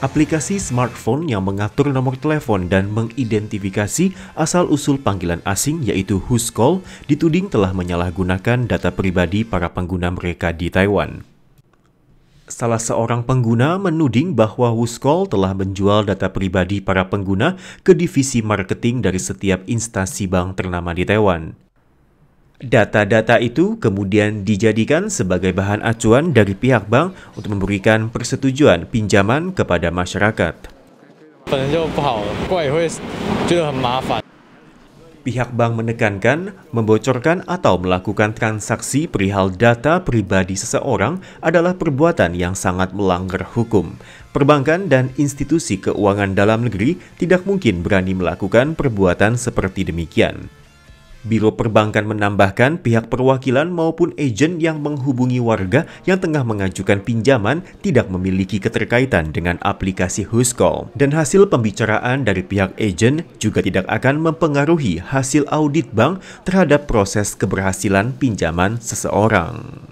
aplikasi smartphone yang mengatur nomor telepon dan mengidentifikasi asal-usul panggilan asing yaitu Whoscall dituding telah menyalahgunakan data pribadi para pengguna mereka di Taiwan. Salah seorang pengguna menuding bahwa Whoscall telah menjual data pribadi para pengguna ke divisi marketing dari setiap instansi bank ternama di Taiwan. Data-data itu kemudian dijadikan sebagai bahan acuan dari pihak bank untuk memberikan persetujuan pinjaman kepada masyarakat. Pihak bank menekankan membocorkan atau melakukan transaksi perihal data pribadi seseorang adalah perbuatan yang sangat melanggar hukum. Perbankan dan institusi keuangan dalam negeri tidak mungkin berani melakukan perbuatan seperti demikian. Biro Perbankan menambahkan pihak perwakilan maupun agen yang menghubungi warga yang tengah mengajukan pinjaman tidak memiliki keterkaitan dengan aplikasi Huskol. Dan hasil pembicaraan dari pihak agen juga tidak akan mempengaruhi hasil audit bank terhadap proses keberhasilan pinjaman seseorang.